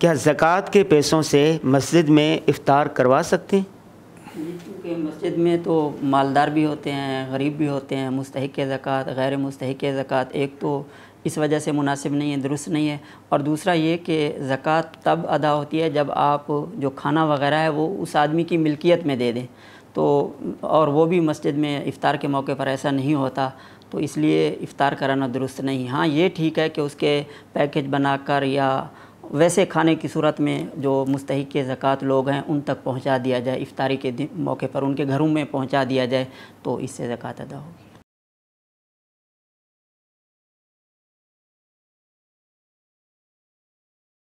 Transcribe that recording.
क्या ज़क़़त के पैसों से मस्जिद में इफ़ार करवा सकते हैं क्योंकि मस्जिद में तो मालदार भी होते हैं गरीब भी होते हैं मुस्तक ज़क़़त गैर मुस्तक ज़क़़त एक तो इस वजह से मुनासिब नहीं है दुरुस्त नहीं है और दूसरा ये कि ज़क़़त तब अदा होती है जब आप जो खाना वगैरह है वो उस आदमी की मिल्कियत में दे दें तो और वो भी मस्जिद में इफ़ार के मौके पर ऐसा नहीं होता तो इसलिए इफ़ार कराना दुरुस्त नहीं हाँ ये ठीक है कि उसके पैकेज बनाकर या ویسے کھانے کی صورت میں جو مستحق زکاة لوگ ہیں ان تک پہنچا دیا جائے افطاری کے موقع پر ان کے گھروں میں پہنچا دیا جائے تو اس سے زکوٰۃ ادا ہوگی